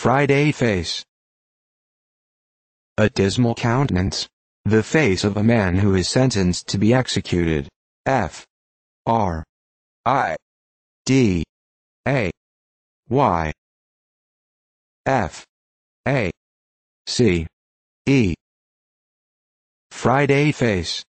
Friday face. A dismal countenance. The face of a man who is sentenced to be executed. F. R. I. D. A. Y. F. A. C. E. Friday face.